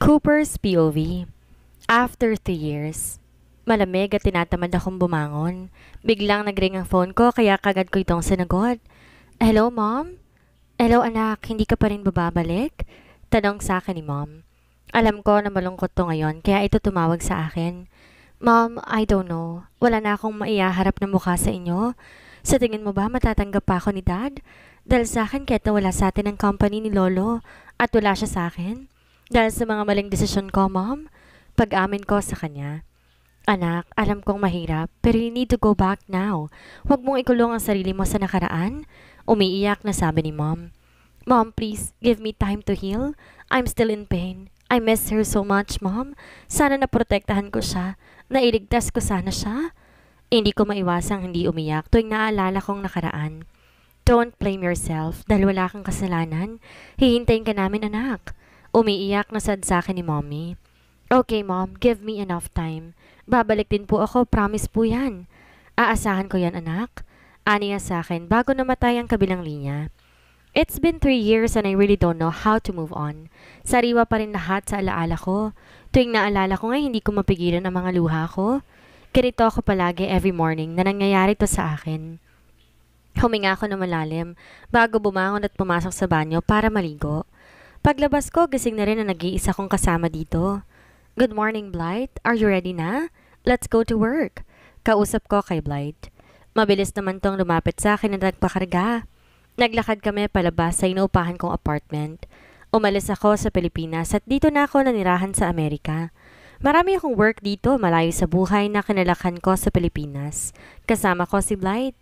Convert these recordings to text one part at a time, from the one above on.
Cooper's POV After 3 years, malamig at tinatamad akong bumangon. Biglang nagring ang phone ko kaya kagad ko itong sinagot. Hello, Mom? Hello, anak. Hindi ka pa rin bababalik? Tanong sa akin ni Mom. Alam ko na malungkot to ngayon kaya ito tumawag sa akin. Mom, I don't know. Wala na akong maiyaharap na mukha sa inyo. Sa tingin mo ba matatanggap pa ako ni Dad? Dahil sa akin kahit na wala sa atin ang company ni Lolo at wala siya sa akin? Dahil sa mga maling desisyon ko, Mom, pag-amin ko sa kanya. Anak, alam kong mahirap, pero you need to go back now. Huwag mong ikulong ang sarili mo sa nakaraan. Umiiyak na sabi ni Mom. Mom, please, give me time to heal. I'm still in pain. I miss her so much, Mom. Sana naprotektahan ko siya. Nailigtas ko sana siya. Hindi ko maiwasang hindi umiyak tuwing naalala kong nakaraan. Don't blame yourself dahil wala kang kasalanan. Hihintayin ka namin, anak. Umiiyak na sad sa akin ni mommy. Okay mom, give me enough time. Babalik din po ako, promise po yan. Aasahan ko yan anak. Aniya sa akin bago namatay ang kabilang linya. It's been three years and I really don't know how to move on. Sariwa pa rin lahat sa alaala ko. Tuwing naalala ko nga hindi ko mapigilan ang mga luha ko. Ganito ako palagi every morning na nangyayari to sa akin. Huminga ako na malalim bago bumangon at pumasok sa banyo para maligo. Paglabas ko, gising na rin ang nag-iisa kong kasama dito. Good morning, Blight. Are you ready na? Let's go to work. Kausap ko kay Blight. Mabilis naman tong lumapit sa akin na nagpakarga. Naglakad kami palabas sa inuupahan kong apartment. Umalis ako sa Pilipinas at dito na ako nanirahan sa Amerika. Marami akong work dito malayo sa buhay na kinalakhan ko sa Pilipinas. Kasama ko si Blight.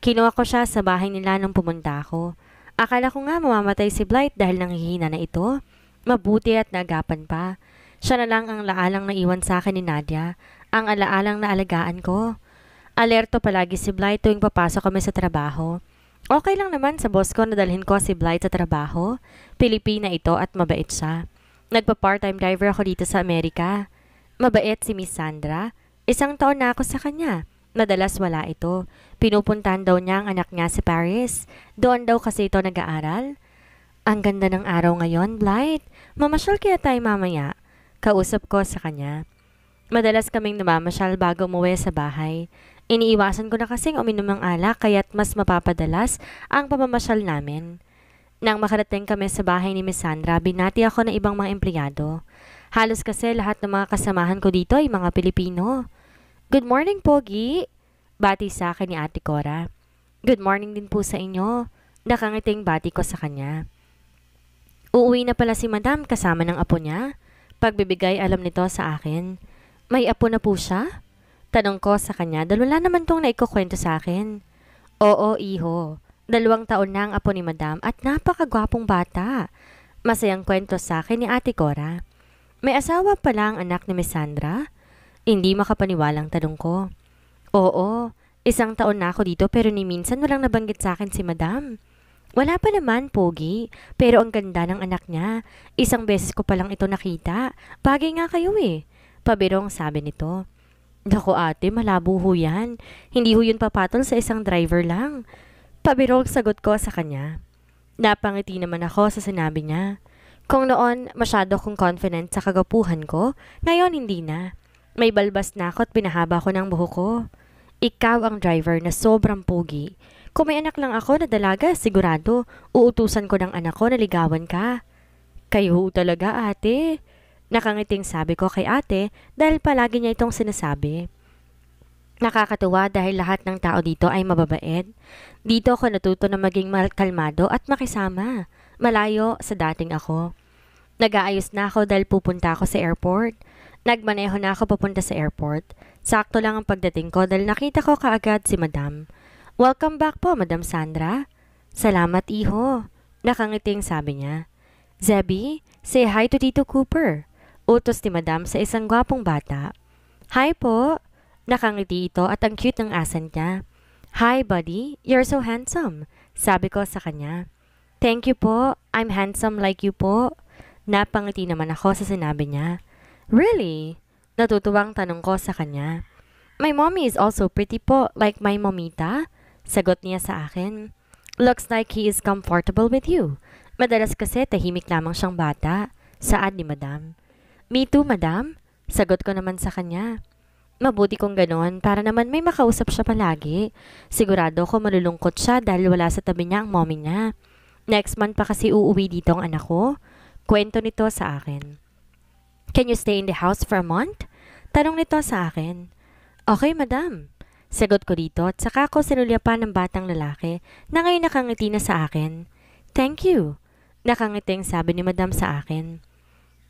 Kinuha ko siya sa bahay nila nung pumunta ako. Akala ko nga mamamatay si Blight dahil nanghihina na ito. Mabuti at nagapan pa. Siya na lang ang laalang na iwan sa akin ni Nadia, ang alaalang na alagaan ko. Alerto palagi si Blight tuwing papasok kami sa trabaho. Okay lang naman sa boss ko na dalhin ko si Blight sa trabaho. Pilipina ito at mabait siya. Nagpa-part-time driver ako dito sa Amerika. Mabait si Miss Sandra. Isang taon na ako sa kanya. Madalas wala ito. Pinupuntahan daw niya ang anak niya si Paris. Doon daw kasi ito nag-aaral. Ang ganda ng araw ngayon, Blight. Mamasyal kaya tayo mamaya. Kausap ko sa kanya. Madalas kaming namamasyal bago umuwi sa bahay. Iniiwasan ko na kasing uminom ng alak kaya't mas mapapadalas ang pamamasyal namin. Nang makarating kami sa bahay ni Miss Sandra, binati ako ng ibang mga empleyado. Halos kasi lahat ng mga kasamahan ko dito ay mga Pilipino. Good morning, Pogi! Bati sa akin ni Ate Cora. Good morning din po sa inyo. Nakangiting bati ko sa kanya. Uuwi na pala si Madam kasama ng apo niya. Pagbibigay alam nito sa akin. May apo na po siya? Tanong ko sa kanya dahil naman tong naikukwento sa akin. Oo, iho. Dalawang taon na ang apo ni Madam at napakagwapong bata. Masayang kwento sa akin ni Ate Cora. May asawa pala ang anak ni Misandra? Sandra? Hindi makapaniwalang tanong ko. Oo, isang taon na ako dito pero ni minsan walang nabanggit sa akin si madam. Wala pa naman, Pogi. Pero ang ganda ng anak niya. Isang beses ko palang ito nakita. Bagay nga kayo eh. Pabirong sabi nito. Dako ate, malabo ho yan. Hindi ho yun papatol sa isang driver lang. Pabirong sagot ko sa kanya. Napangiti naman ako sa sinabi niya. Kung noon, masyado kong confident sa kagapuhan ko, ngayon hindi na. May balbas na ako at pinahaba ko ng buho ko. Ikaw ang driver na sobrang pogi. Kung may anak lang ako na dalaga, sigurado, uutusan ko ng anak ko na ligawan ka. Kayo talaga ate. Nakangiting sabi ko kay ate dahil palagi niya itong sinasabi. Nakakatuwa dahil lahat ng tao dito ay mababait. Dito ako natuto na maging kalmado at makisama. Malayo sa dating ako. Nag-aayos na ako dahil pupunta ako sa airport. Nagmaneho na ako papunta sa airport. Sakto lang ang pagdating ko dahil nakita ko kaagad si Madam. Welcome back po, Madam Sandra. Salamat, iho. Nakangiting sabi niya. Zebby, say hi to Tito Cooper. Utos ni Madam sa isang gwapong bata. Hi po. Nakangiti ito at ang cute ng asan niya. Hi, buddy. You're so handsome. Sabi ko sa kanya. Thank you po. I'm handsome like you po. Napangiti naman ako sa sinabi niya. Really? Natutuwang tanong ko sa kanya. My mommy is also pretty po, like my momita. Sagot niya sa akin. Looks like he is comfortable with you. Madalas kasi tahimik lamang siyang bata. Saan ni madam. Me too, madam. Sagot ko naman sa kanya. Mabuti kong ganon para naman may makausap siya palagi. Sigurado ko malulungkot siya dahil wala sa tabi niya ang mommy niya. Next month pa kasi uuwi dito ang anak ko. Kwento nito sa akin. Can you stay in the house for a month? Tanong nito sa akin. Okay, madam. Sagot ko dito at saka ko sinulyapan ng batang lalaki na ngayon nakangiti na sa akin. Thank you. Nakangiting sabi ni madam sa akin.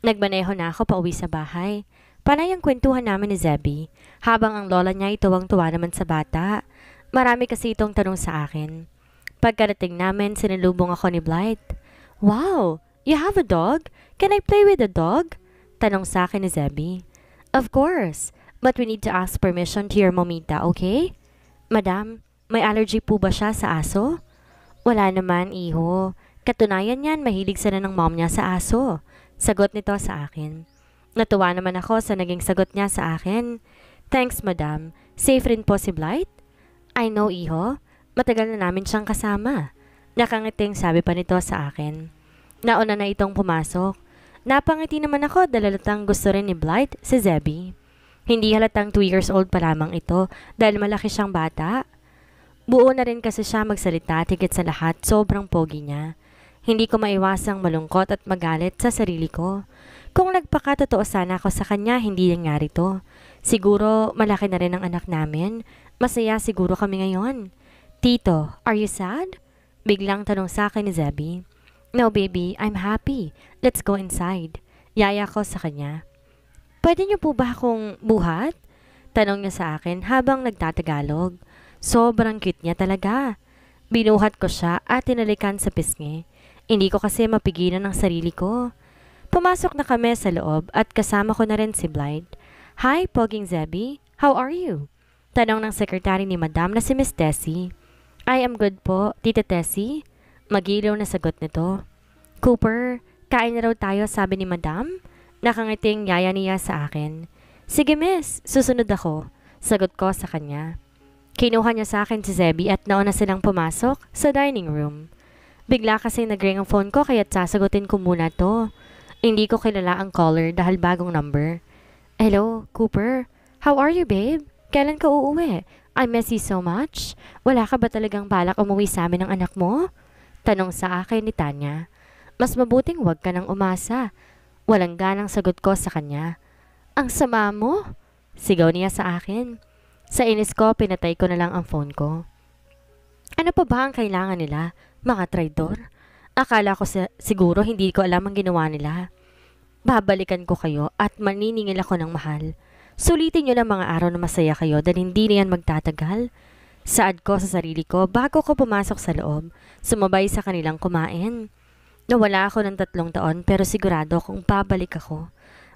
Nagmaneho na ako pauwi sa bahay. Panay ang kwentuhan namin ni Zebby habang ang lola niya ay tuwang-tuwa naman sa bata. Marami kasi itong tanong sa akin. Pagkarating namin, sinilubong ako ni Blythe. Wow! You have a dog? Can I play with the dog? Tanong sa akin ni Zebby. Of course, but we need to ask permission to your momita, okay? Madam, may allergy po ba siya sa aso? Wala naman, iho. Katunayan yan, mahilig sana ng mom niya sa aso. Sagot nito sa akin. Natuwa naman ako sa naging sagot niya sa akin. Thanks, madam. Safe rin po si Blight? I know, iho. Matagal na namin siyang kasama. Nakangiting sabi pa nito sa akin. Nauna na itong pumasok. Napangiti naman ako dahil halatang gusto rin ni Blythe si Zebby. Hindi halatang 2 years old pa lamang ito dahil malaki siyang bata. Buo na rin kasi siya magsalita tigit sa lahat sobrang pogi niya. Hindi ko maiwasang malungkot at magalit sa sarili ko. Kung nagpakatotoo sana ako sa kanya, hindi nangyari to. Siguro malaki na rin ang anak namin. Masaya siguro kami ngayon. Tito, are you sad? Biglang tanong sa akin ni Zebby. No, baby. I'm happy. Let's go inside. Yaya ko sa kanya. Pwede niyo po ba akong buhat? Tanong niya sa akin habang nagtatagalog. Sobrang cute niya talaga. Binuhat ko siya at tinalikan sa pisngi. Hindi ko kasi mapigilan ang sarili ko. Pumasok na kami sa loob at kasama ko na rin si Blythe. Hi, Poging Zebby. How are you? Tanong ng sekretary ni Madam na si Miss Tessie. I am good po, Tita Tessie. Magilaw na sagot nito. Cooper, kain na raw tayo sabi ni madam. Nakangiting yaya niya sa akin. Sige miss, susunod ako. Sagot ko sa kanya. Kinuha niya sa akin si Zebby at nauna silang pumasok sa dining room. Bigla kasi nagring ang phone ko kaya't sasagutin ko muna to. Hindi ko kilala ang caller dahil bagong number. Hello, Cooper. How are you, babe? Kailan ka uuwi? I miss you so much. Wala ka ba talagang balak umuwi sa amin ng anak mo? Tanong sa akin ni Tanya. Mas mabuting wag ka nang umasa. Walang ganang sagot ko sa kanya. Ang sama mo? Sigaw niya sa akin. Sa inis ko, pinatay ko na lang ang phone ko. Ano pa ba ang kailangan nila, mga traidor? Akala ko sa, siguro hindi ko alam ang ginawa nila. Babalikan ko kayo at maniningil ako ng mahal. Sulitin niyo lang mga araw na masaya kayo dahil hindi na yan magtatagal. Saad ko sa sarili ko bago ko pumasok sa loob, sumabay sa kanilang kumain. Nawala ako ng tatlong taon pero sigurado kung pabalik ako.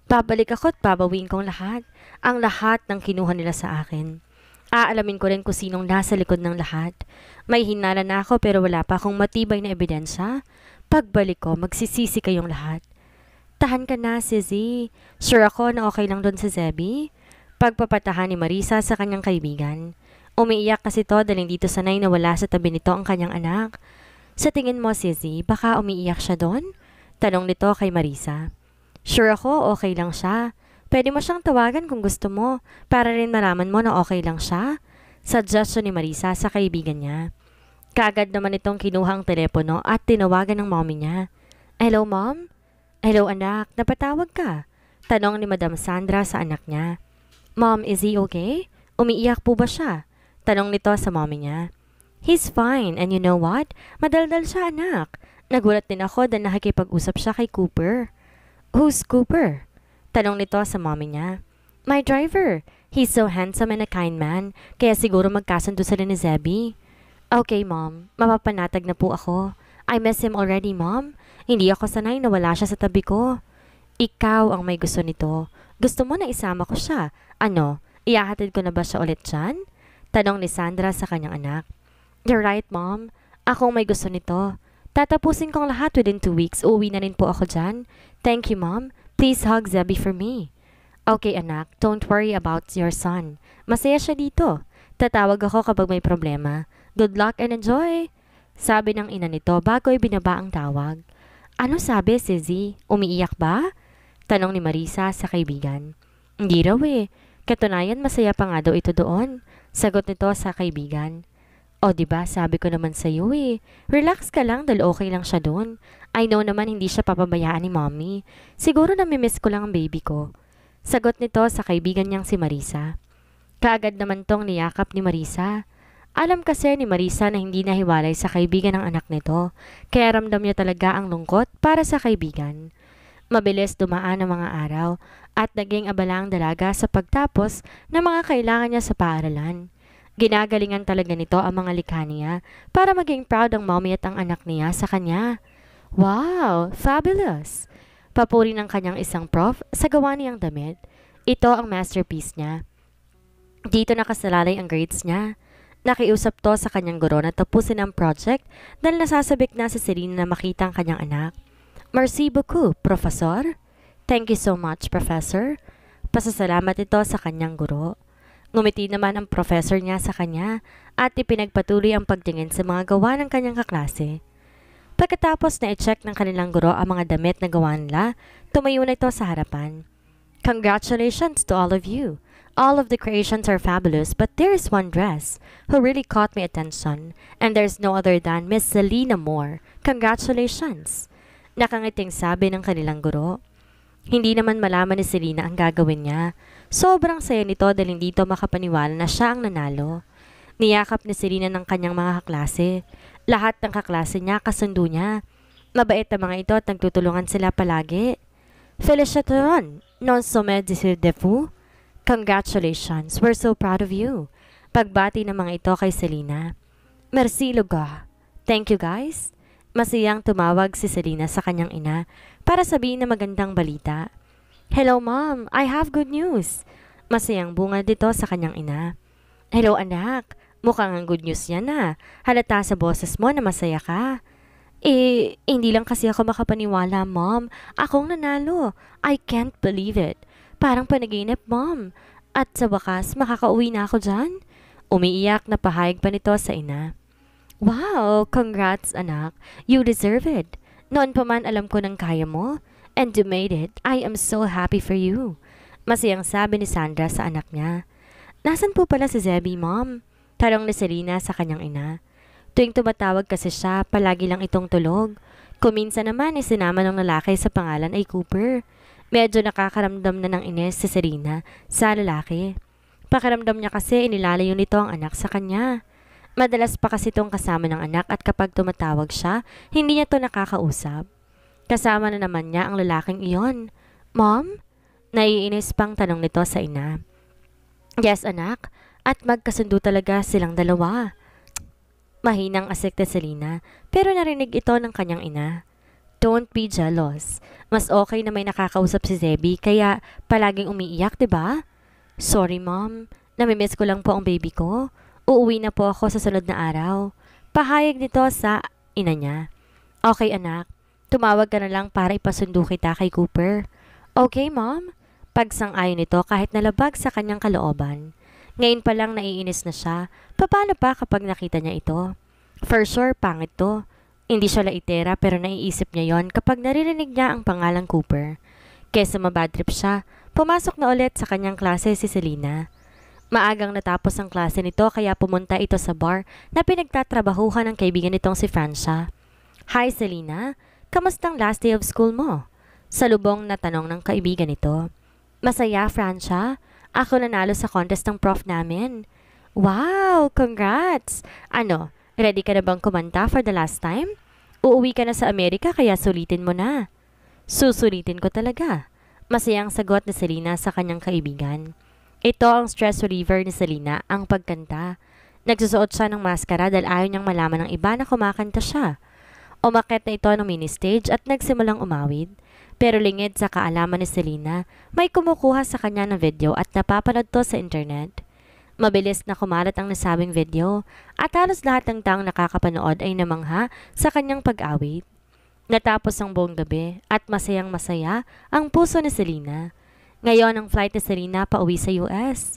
Pabalik ako at babawiin kong lahat, ang lahat ng kinuha nila sa akin. Aalamin ko rin kung sinong nasa likod ng lahat. May hinala na ako pero wala pa akong matibay na ebidensya. Pagbalik ko, magsisisi kayong lahat. Tahan ka na, Sissy. Sure ako na okay lang doon sa Zebby? Pagpapatahan ni Marisa sa kanyang kaibigan. Umiiyak kasi to dahil hindi sanay na wala sa tabi nito ang kanyang anak. Sa tingin mo, Sissy, baka umiiyak siya doon? Tanong nito kay Marisa. Sure ako, okay lang siya. Pwede mo siyang tawagan kung gusto mo, para rin malaman mo na okay lang siya. Suggestion ni Marisa sa kaibigan niya. Kaagad naman itong kinuhang telepono at tinawagan ng mommy niya. Hello, mom? Hello, anak. Napatawag ka? Tanong ni Madam Sandra sa anak niya. Mom, is he okay? Umiiyak po ba siya? Tanong nito sa mommy niya. He's fine and you know what? Madaldal siya anak. Nagulat din ako dahil nakikipag-usap siya kay Cooper. Who's Cooper? Tanong nito sa mommy niya. My driver. He's so handsome and a kind man. Kaya siguro magkasundo sila ni Zebby. Okay, mom. Mapapanatag na po ako. I miss him already, mom. Hindi ako sanay na wala siya sa tabi ko. Ikaw ang may gusto nito. Gusto mo na isama ko siya. Ano, iahatid ko na ba siya ulit dyan? Tanong ni Sandra sa kanyang anak. You're right, Mom. Akong may gusto nito. Tatapusin kong lahat within two weeks. Uuwi na rin po ako dyan. Thank you, Mom. Please hug Zebby for me. Okay, anak. Don't worry about your son. Masaya siya dito. Tatawag ako kapag may problema. Good luck and enjoy! Sabi ng ina nito bago ibinaba ang tawag. Ano sabi, Sizzy? Umiiyak ba? Tanong ni Marisa sa kaibigan. Hindi raw eh. Katunayan masaya pa nga daw ito doon. Sagot nito sa kaibigan. O oh, di ba sabi ko naman sa iyo eh. Relax ka lang dahil okay lang siya doon. I know naman hindi siya papabayaan ni mommy. Siguro namimiss ko lang ang baby ko. Sagot nito sa kaibigan niyang si Marisa. Kaagad naman tong niyakap ni Marisa. Alam kasi ni Marisa na hindi nahiwalay sa kaibigan ng anak nito, kaya ramdam niya talaga ang lungkot para sa kaibigan. Mabilis dumaan ang mga araw at naging abala ang dalaga sa pagtapos ng mga kailangan niya sa paaralan. Ginagalingan talaga nito ang mga likha niya para maging proud ang mommy at ang anak niya sa kanya. Wow! Fabulous! Papuri ng kanyang isang prof sa gawa niyang damit. Ito ang masterpiece niya. Dito nakasalalay ang grades niya. Nakiusap to sa kanyang guro na tapusin ang project dahil nasasabik na si Serena na makita ang kanyang anak. Merci beaucoup, Professor. Thank you so much, Professor. Pasasalamat ito sa kanyang guro. Ngumiti naman ang professor niya sa kanya at ipinagpatuloy ang pagtingin sa mga gawa ng kanyang kaklase. Pagkatapos na i-check ng kanilang guro ang mga damit na gawa nila, tumayo na ito sa harapan. Congratulations to all of you. All of the creations are fabulous, but there is one dress who really caught my attention, and there's no other than Miss Selena Moore. Congratulations! Nakangiting sabi ng kanilang guro. Hindi naman malaman ni Selena ang gagawin niya. Sobrang saya nito dahil hindi ito makapaniwala na siya ang nanalo. Niyakap ni Selena ng kanyang mga kaklase. Lahat ng kaklase niya kasundo niya. Mabait na mga ito at nagtutulungan sila palagi. Felicitaron! Non somme de vous. Congratulations! We're so proud of you! Pagbati ng mga ito kay Selena. Merci, Luga. Thank you, guys masayang tumawag si Selena sa kanyang ina para sabihin na magandang balita. Hello mom, I have good news. Masayang bunga dito sa kanyang ina. Hello anak, mukhang ang good news yan na. Ah. Halata sa boses mo na masaya ka. Eh, hindi lang kasi ako makapaniwala mom. Akong nanalo. I can't believe it. Parang panaginip mom. At sa wakas, makakauwi na ako dyan. Umiiyak na pahayag pa nito sa ina. Wow! Congrats, anak. You deserve it. Noon pa man alam ko ng kaya mo. And you made it. I am so happy for you. Masayang sabi ni Sandra sa anak niya. Nasaan po pala si Zebby, Mom? Tarong ni Selena sa kanyang ina. Tuwing tumatawag kasi siya, palagi lang itong tulog. Kuminsa naman, isinama ng lalaki sa pangalan ay Cooper. Medyo nakakaramdam na ng Ines si Serena sa lalaki. Pakiramdam niya kasi inilalayo nito ang anak sa kanya. Madalas pa kasi itong kasama ng anak at kapag tumatawag siya, hindi niya to nakakausap. Kasama na naman niya ang lalaking iyon. Mom? Naiinis pang tanong nito sa ina. Yes, anak. At magkasundo talaga silang dalawa. Mahinang asik na Selena, pero narinig ito ng kanyang ina. Don't be jealous. Mas okay na may nakakausap si Zebi, kaya palaging umiiyak, 'di ba? Sorry, mom. Namimiss ko lang po ang baby ko. Uuwi na po ako sa sunod na araw. Pahayag nito sa ina niya. Okay anak, tumawag ka na lang para ipasundo kita kay Cooper. Okay mom? Pagsang-ayon nito kahit nalabag sa kanyang kalooban. Ngayon pa lang naiinis na siya. Paano pa kapag nakita niya ito? For sure, pangit to. Hindi siya laitera pero naiisip niya yon kapag naririnig niya ang pangalang Cooper. Kesa mabadrip siya, pumasok na ulit sa kanyang klase si Selena. Maagang natapos ang klase nito kaya pumunta ito sa bar na pinagtatrabahuhan ng kaibigan nitong si Francia. Hi Selina, kamustang last day of school mo? Salubong na tanong ng kaibigan nito. Masaya, Francia. Ako nanalo sa contest ng prof namin. Wow! Congrats! Ano, ready ka na bang kumanta for the last time? Uuwi ka na sa Amerika kaya sulitin mo na. Susulitin ko talaga. Masayang sagot ni Selena sa kanyang kaibigan. Ito ang stress reliever ni Selena, ang pagkanta. Nagsusuot siya ng maskara dahil ayaw niyang malaman ng iba na kumakanta siya. Umakit na ito ng mini stage at nagsimulang umawid. Pero lingid sa kaalaman ni Selena, may kumukuha sa kanya ng video at napapanood to sa internet. Mabilis na kumalat ang nasabing video at halos lahat ng taong nakakapanood ay namangha sa kanyang pag-awit. Natapos ang buong gabi at masayang masaya ang puso ni Selena. Ngayon, ang flight ni Serena pauwi sa US.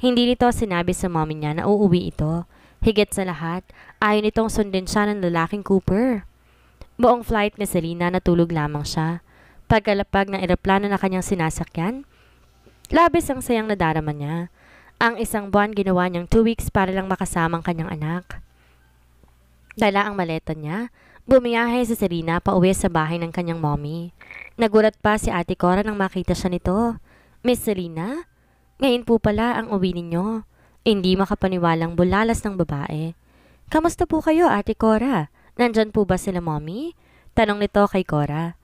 Hindi nito sinabi sa mommy niya na uuwi ito. Higit sa lahat, ayon itong sundin siya ng lalaking Cooper. Buong flight ni Selena natulog lamang siya. Pagkalapag ng eroplano na kanyang sinasakyan, labis ang sayang na nadarama niya. Ang isang buwan ginawa niyang two weeks para lang makasamang kanyang anak. Dala ang maleta niya, bumiyahe si Serena pauwi sa bahay ng kanyang mommy. Nagulat pa si Ate Cora nang makita siya nito. Miss Selena, ngayon po pala ang uwi ninyo. Hindi makapaniwalang bulalas ng babae. Kamusta po kayo, Ate Cora? Nandyan po ba sila, Mommy? Tanong nito kay Cora.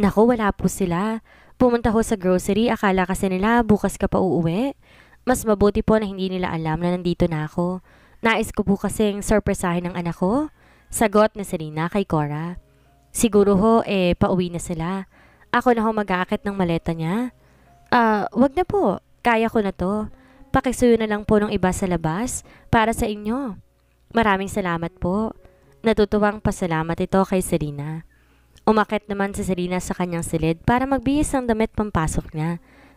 Naku, wala po sila. Pumunta ho sa grocery, akala kasi nila bukas ka pa uuwi. Mas mabuti po na hindi nila alam na nandito na ako. Nais ko po kasing sorpresahin ng anak ko. Sagot ni Selina kay Cora. Siguro ho, eh, pauwi na sila. Ako na ho mag-aakit ng maleta niya. Ah, uh, wag na po. Kaya ko na to. Pakisuyo na lang po ng iba sa labas para sa inyo. Maraming salamat po. Natutuwang pasalamat ito kay Selena. Umakit naman si Selena sa kanyang silid para magbihis ng damit pampasok niya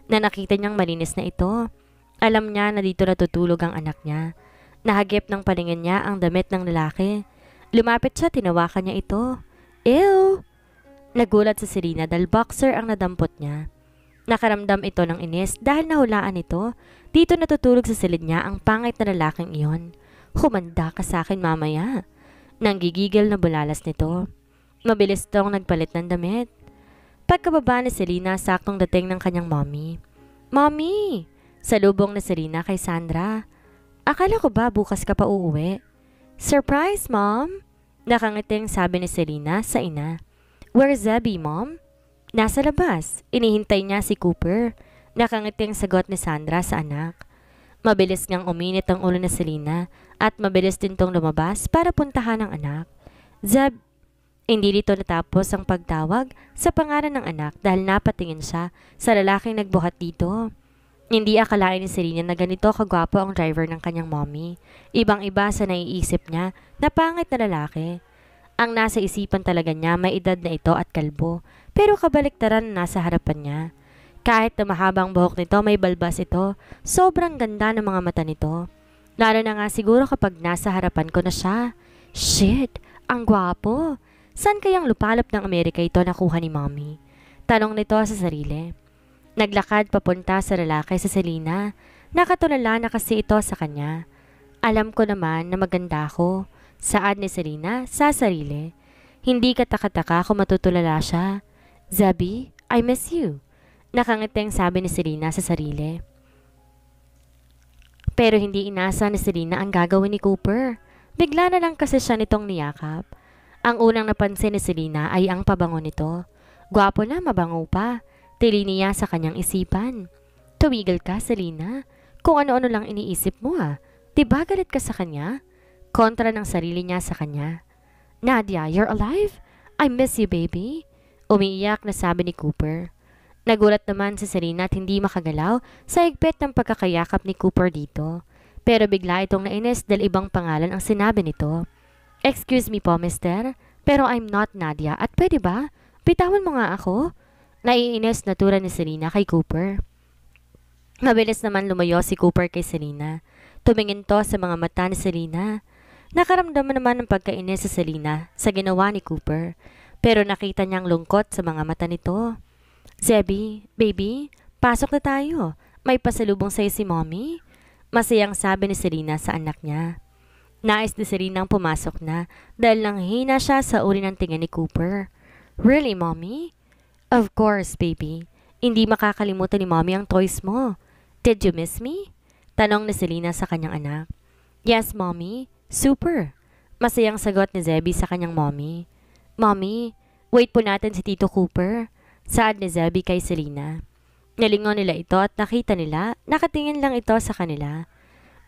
na nakita niyang malinis na ito. Alam niya na dito natutulog ang anak niya. Nahagip ng palingin niya ang damit ng lalaki. Lumapit siya, tinawakan niya ito. Ew! Nagulat si Selena dahil boxer ang nadampot niya. Nakaramdam ito ng inis dahil nahulaan ito. Dito natutulog sa silid niya ang pangit na lalaking iyon. Humanda ka sa akin mamaya. Nanggigigil na bulalas nito. Mabilis tong nagpalit ng damit. Pagkababa ni Selena, saktong dating ng kanyang mommy. Mommy! Salubong na Selena kay Sandra. Akala ko ba bukas ka pa uuwi? Surprise, Mom! Nakangiting sabi ni Selena sa ina. Where's Zebby, Mom? Nasa labas, inihintay niya si Cooper. Nakangiti ang sagot ni Sandra sa anak. Mabilis ngang uminit ang ulo ni Selena at mabilis din tong lumabas para puntahan ang anak. Zeb, hindi dito natapos ang pagtawag sa pangalan ng anak dahil napatingin siya sa lalaking nagbuhat dito. Hindi akalain ni Selena na ganito kagwapo ang driver ng kanyang mommy. Ibang-iba sa naiisip niya na pangit na lalaki. Ang nasa isipan talaga niya may edad na ito at kalbo pero kabaliktaran nasa harapan niya. Kahit na mahabang buhok nito, may balbas ito. Sobrang ganda ng mga mata nito. Lalo na nga siguro kapag nasa harapan ko na siya. Shit, ang gwapo. San kayang lupalop ng Amerika ito nakuha ni Mommy? Tanong nito sa sarili. Naglakad papunta sa lalaki sa Selena. Nakatulala na kasi ito sa kanya. Alam ko naman na maganda ako. Saad ni Selena sa sarili. Hindi katakataka kung matutulala siya. Zabi, I miss you. Nakangiteng sabi ni Selena sa sarili. Pero hindi inasa ni Selena ang gagawin ni Cooper. Bigla na lang kasi siya nitong niyakap. Ang unang napansin ni Selena ay ang pabango nito. Gwapo na mabango pa. Tili niya sa kanyang isipan. Tumigil ka, Selena. Kung ano-ano lang iniisip mo ah. Diba galit ka sa kanya? Kontra ng sarili niya sa kanya. Nadia, you're alive? I miss you, baby. Umiiyak na sabi ni Cooper. Nagulat naman si Serena at hindi makagalaw sa higpit ng pagkakayakap ni Cooper dito. Pero bigla itong nainis dahil ibang pangalan ang sinabi nito. Excuse me po, mister, pero I'm not Nadia at pwede ba? Bitawan mo nga ako. Naiinis na tura ni Serena kay Cooper. Mabilis naman lumayo si Cooper kay Serena. Tumingin to sa mga mata ni Serena. Nakaramdaman naman ng pagkainis sa Selena sa ginawa ni Cooper. Pero nakita niyang lungkot sa mga mata nito. Zebby, baby, pasok na tayo. May pasalubong sa'yo si mommy. Masayang sabi ni Serena sa anak niya. Nais ni Serena ang pumasok na dahil nanghina siya sa uri ng tingin ni Cooper. Really, mommy? Of course, baby. Hindi makakalimutan ni mommy ang toys mo. Did you miss me? Tanong ni Selena sa kanyang anak. Yes, mommy. Super. Masayang sagot ni Zebby sa kanyang mommy. Mommy, wait po natin si Tito Cooper. Saad ni Zebby kay Selena. Nalingon nila ito at nakita nila, nakatingin lang ito sa kanila.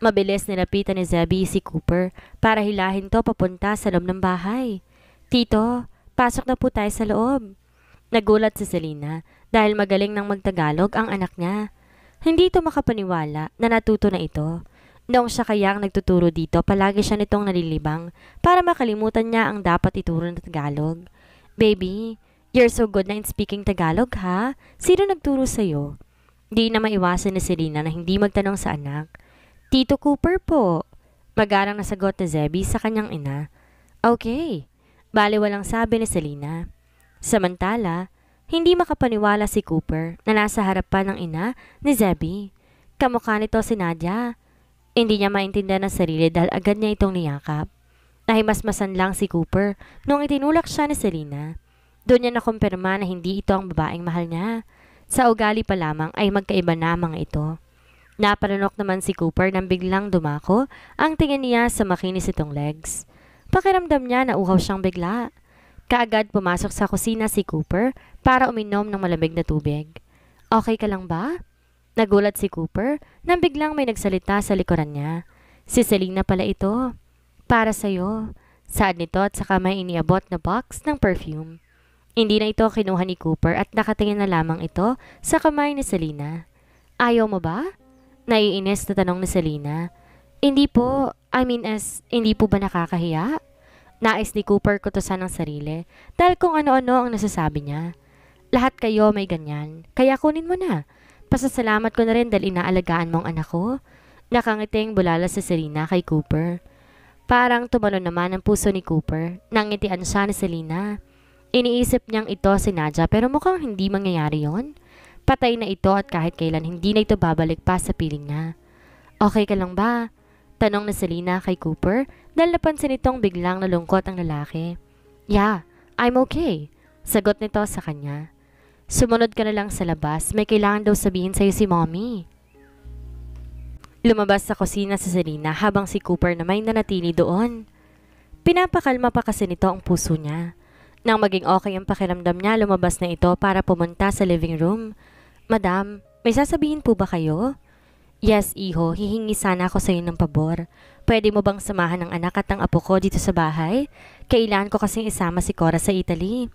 Mabilis nilapitan ni Zebby si Cooper para hilahin to papunta sa loob ng bahay. Tito, pasok na po tayo sa loob. Nagulat si Selena dahil magaling ng magtagalog ang anak niya. Hindi ito makapaniwala na natuto na ito. Noong siya kaya ang nagtuturo dito, palagi siya nitong nalilibang para makalimutan niya ang dapat ituro ng Tagalog. Baby, you're so good na in speaking Tagalog ha? Sino nagturo sa'yo? Di na maiwasan ni Selena na hindi magtanong sa anak. Tito Cooper po. Magarang nasagot ni Zebby sa kanyang ina. Okay. Bale walang sabi ni Selena. Samantala, hindi makapaniwala si Cooper na nasa harapan ng ina ni Zebby. Kamukha nito si Nadia hindi niya maintindihan ang sarili dahil agad niya itong niyakap. Nahimasmasan lang si Cooper noong itinulak siya ni Selena. Doon niya nakumpirma na hindi ito ang babaeng mahal niya. Sa ugali pa lamang ay magkaiba na mga ito. Napalanok naman si Cooper nang biglang dumako ang tingin niya sa makinis itong legs. Pakiramdam niya na uhaw siyang bigla. Kaagad pumasok sa kusina si Cooper para uminom ng malamig na tubig. Okay ka lang ba? Nagulat si Cooper nang biglang may nagsalita sa likuran niya. Si Selena pala ito. Para sa'yo. Saad nito at saka may iniabot na box ng perfume. Hindi na ito kinuha ni Cooper at nakatingin na lamang ito sa kamay ni Selena. Ayaw mo ba? Naiinis na tanong ni Selena. Hindi po, I mean as, hindi po ba nakakahiya? Nais ni Cooper kutusan ng sarili dahil kung ano-ano ang nasasabi niya. Lahat kayo may ganyan, kaya kunin mo na. Pasasalamat ko na rin dahil inaalagaan mong anak ko. Nakangiting bulala si Selena kay Cooper. Parang tumalo naman ang puso ni Cooper. Nangitian siya ni Selena. Iniisip niyang ito si Nadja pero mukhang hindi mangyayari yon. Patay na ito at kahit kailan hindi na ito babalik pa sa piling niya. Okay ka lang ba? Tanong na Selena kay Cooper dahil napansin itong biglang nalungkot ang lalaki. Yeah, I'm okay. Sagot nito sa kanya. Sumunod ka na lang sa labas. May kailangan daw sabihin sa'yo si mommy. Lumabas sa kusina si Selena habang si Cooper naman nanatili doon. Pinapakalma pa kasi nito ang puso niya. Nang maging okay ang pakiramdam niya, lumabas na ito para pumunta sa living room. Madam, may sasabihin po ba kayo? Yes, iho. Hihingi sana ako sa'yo ng pabor. Pwede mo bang samahan ang anak at ang apo ko dito sa bahay? Kailan ko kasing isama si Cora sa Italy.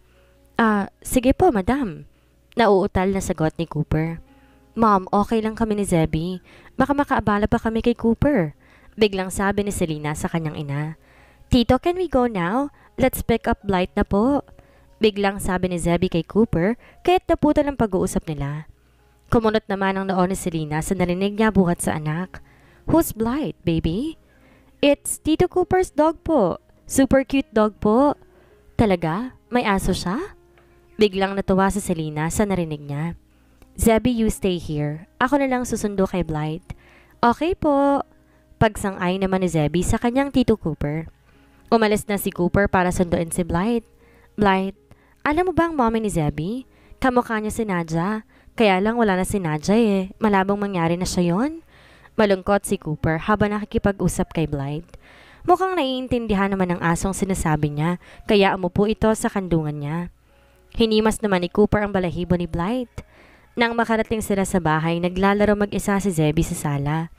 Ah, uh, sige po, madam. Nauutal na sagot ni Cooper. Mom, okay lang kami ni Zebby. Baka makaabala pa kami kay Cooper. Biglang sabi ni Selena sa kanyang ina. Tito, can we go now? Let's pick up Blight na po. Biglang sabi ni Zebby kay Cooper, kahit naputa ng pag-uusap nila. Kumunot naman ang noon ni Selena sa narinig niya buhat sa anak. Who's Blight, baby? It's Tito Cooper's dog po. Super cute dog po. Talaga? May aso siya? Biglang natuwa si Selena sa narinig niya. Zebby, you stay here. Ako na lang susundo kay Blight. Okay po. Pagsangay naman ni Zebby sa kanyang Tito Cooper. Umalis na si Cooper para sunduin si Blight. Blight, alam mo ba ang mommy ni Zebby? Kamukha niya si Nadja. Kaya lang wala na si Nadja eh. Malabong mangyari na siya yon. Malungkot si Cooper habang nakikipag-usap kay Blight. Mukhang naiintindihan naman ng asong sinasabi niya, kaya umupo ito sa kandungan niya. Hinimas naman ni Cooper ang balahibo ni Blight. Nang makarating sila sa bahay, naglalaro mag-isa si Zebby sa sala.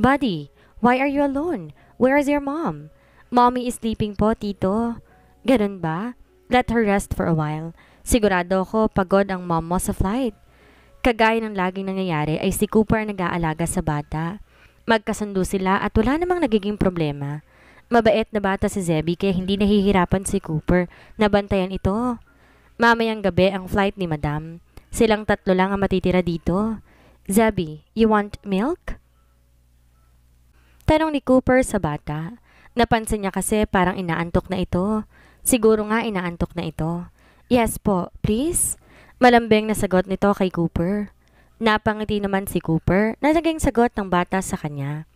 Buddy, why are you alone? Where is your mom? Mommy is sleeping po, tito. Ganun ba? Let her rest for a while. Sigurado ko pagod ang mom mo sa flight. Kagaya ng laging nangyayari ay si Cooper nag-aalaga sa bata. Magkasundo sila at wala namang nagiging problema. Mabait na bata si Zebby kaya hindi nahihirapan si Cooper na bantayan ito. Mamayang gabi ang flight ni Madam. Silang tatlo lang ang matitira dito. Zabi, you want milk? Tanong ni Cooper sa bata. Napansin niya kasi parang inaantok na ito. Siguro nga inaantok na ito. Yes po, please? Malambing na sagot nito kay Cooper. Napangiti naman si Cooper na naging sagot ng bata sa kanya.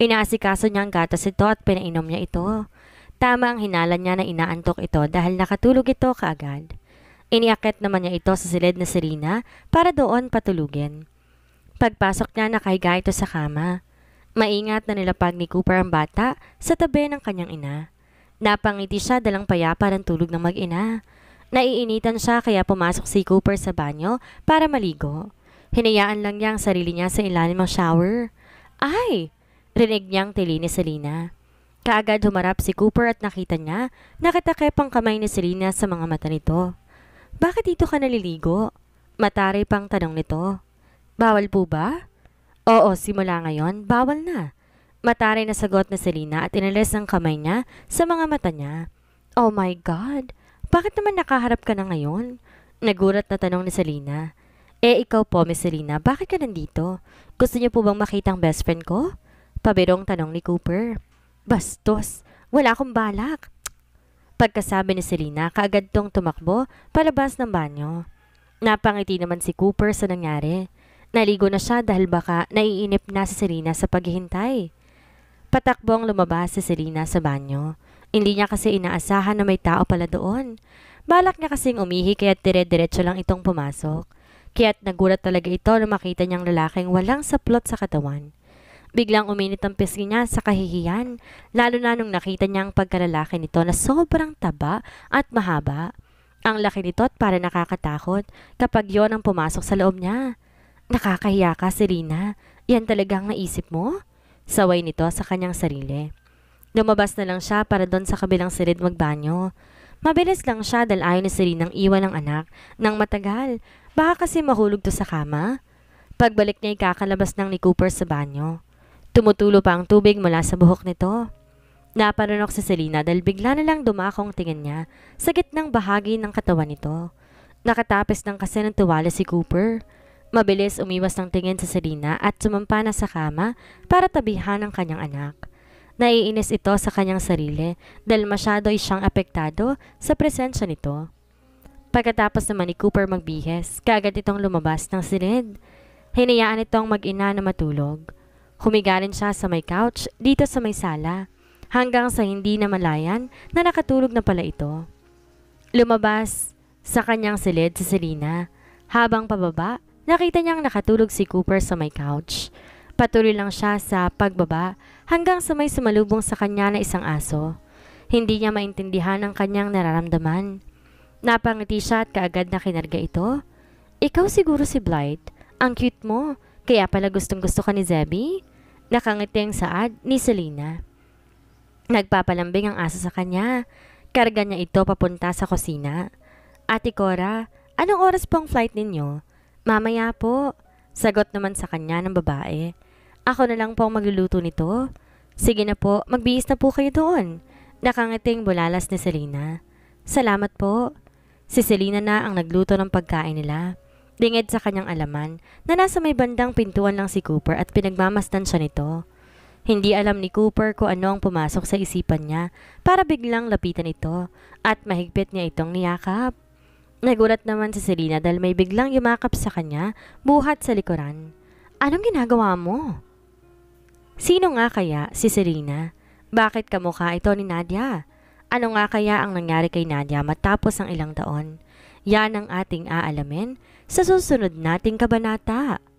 Inaasikaso niya ang gatas ito at pinainom niya ito. Tama ang hinala niya na inaantok ito dahil nakatulog ito kaagad. Iniakit naman niya ito sa silid na Serena para doon patulugin. Pagpasok niya, nakahiga ito sa kama. Maingat na nilapag ni Cooper ang bata sa tabi ng kanyang ina. Napangiti siya dalang payapa ng tulog ng mag-ina. Naiinitan siya kaya pumasok si Cooper sa banyo para maligo. Hinayaan lang niya ang sarili niya sa ilalim ng shower. Ay! Rinig niyang tili ni Selena. Kaagad humarap si Cooper at nakita niya nakatakip ang kamay ni Selena sa mga mata nito. Bakit dito ka naliligo? Mataray pang tanong nito. Bawal po ba? Oo, simula ngayon, bawal na. Mataray na sagot na Selena at inalis ang kamay niya sa mga mata niya. Oh my God! Bakit naman nakaharap ka na ngayon? Nagurat na tanong ni Selena. Eh, ikaw po, Miss Selena, bakit ka nandito? Gusto niyo po bang makita ang best friend ko? Pabirong tanong ni Cooper. Bastos, wala akong balak. Pagkasabi ni Selena, kaagad tong tumakbo palabas ng banyo. Napangiti naman si Cooper sa nangyari. Naligo na siya dahil baka naiinip na si Selena sa paghihintay. Patakbong lumabas si Selena sa banyo. Hindi niya kasi inaasahan na may tao pala doon. Balak niya kasing umihi kaya dire-diretso lang itong pumasok. Kaya't nagulat talaga ito na makita niyang lalaking walang saplot sa katawan. Biglang uminit ang pisngi niya sa kahihiyan, lalo na nung nakita niya ang pagkalalaki nito na sobrang taba at mahaba. Ang laki nito at para nakakatakot kapag yon ang pumasok sa loob niya. Nakakahiya ka, Serena. Yan talaga ang naisip mo? Saway nito sa kanyang sarili. Lumabas na lang siya para doon sa kabilang silid magbanyo. Mabilis lang siya dahil ayaw ni Serena ang iwan ang anak nang matagal. Baka kasi mahulog to sa kama. Pagbalik niya, kakalabas ng ni Cooper sa banyo. Tumutulo pa ang tubig mula sa buhok nito. Napanunok si Selena dahil bigla na lang dumakong tingin niya sa gitnang bahagi ng katawan nito. Nakatapis ng kasi ng tuwala si Cooper. Mabilis umiwas ng tingin sa Selena at sumampa na sa kama para tabihan ang kanyang anak. Naiinis ito sa kanyang sarili dahil masyado siyang apektado sa presensya nito. Pagkatapos naman ni Cooper magbihes, kaagad itong lumabas ng silid. Hinayaan itong mag-ina na matulog. Humigarin siya sa may couch dito sa may sala hanggang sa hindi na malayan na nakatulog na pala ito. Lumabas sa kanyang silid si Selena. Habang pababa, nakita niyang nakatulog si Cooper sa may couch. Patuloy lang siya sa pagbaba hanggang sa may sumalubong sa kanya na isang aso. Hindi niya maintindihan ang kanyang nararamdaman. Napangiti siya at kaagad na kinarga ito. Ikaw siguro si Blight. Ang cute mo. Kaya pala gustong gusto ka ni Zebby? Nakangiti ang saad ni Selena. Nagpapalambing ang aso sa kanya. Karga niya ito papunta sa kusina. Ate Cora, anong oras po ang flight ninyo? Mamaya po. Sagot naman sa kanya ng babae. Ako na lang po ang magluluto nito. Sige na po, magbihis na po kayo doon. Nakangiting bulalas ni Selena. Salamat po. Si Selena na ang nagluto ng pagkain nila. Bingid sa kanyang alaman na nasa may bandang pintuan lang si Cooper at pinagmamasdan siya nito. Hindi alam ni Cooper kung ano ang pumasok sa isipan niya para biglang lapitan ito at mahigpit niya itong niyakap. Nagulat naman si Selena dahil may biglang yumakap sa kanya buhat sa likuran. Anong ginagawa mo? Sino nga kaya si Selena? Bakit kamukha ito ni Nadia? Ano nga kaya ang nangyari kay Nadia matapos ang ilang taon? Yan ang ating aalamin sa susunod nating kabanata.